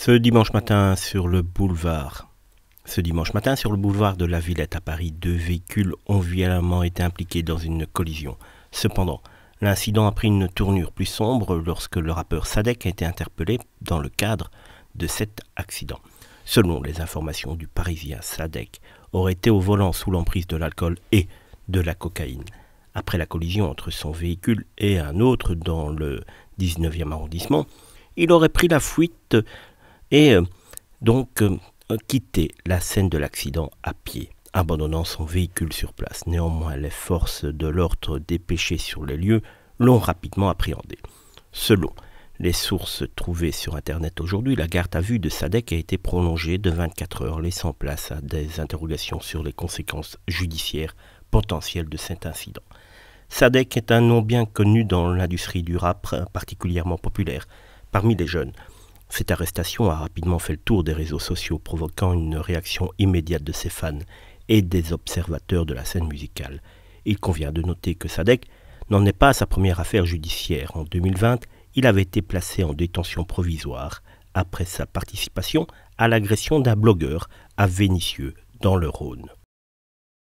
Ce dimanche matin sur le boulevard. Ce dimanche matin sur le boulevard de la Villette à Paris, deux véhicules ont violemment été impliqués dans une collision. Cependant, l'incident a pris une tournure plus sombre lorsque le rappeur Sadek a été interpellé dans le cadre de cet accident. Selon les informations du Parisien, Sadek aurait été au volant sous l'emprise de l'alcool et de la cocaïne. Après la collision entre son véhicule et un autre dans le 19e arrondissement, il aurait pris la fuite et euh, donc, euh, quitter la scène de l'accident à pied, abandonnant son véhicule sur place. Néanmoins, les forces de l'ordre dépêchées sur les lieux l'ont rapidement appréhendé. Selon les sources trouvées sur Internet aujourd'hui, la garde à vue de Sadek a été prolongée de 24 heures, laissant place à des interrogations sur les conséquences judiciaires potentielles de cet incident. Sadek est un nom bien connu dans l'industrie du rap, particulièrement populaire parmi les jeunes. Cette arrestation a rapidement fait le tour des réseaux sociaux, provoquant une réaction immédiate de ses fans et des observateurs de la scène musicale. Il convient de noter que Sadek n'en est pas à sa première affaire judiciaire. En 2020, il avait été placé en détention provisoire après sa participation à l'agression d'un blogueur à Vénissieux, dans le Rhône.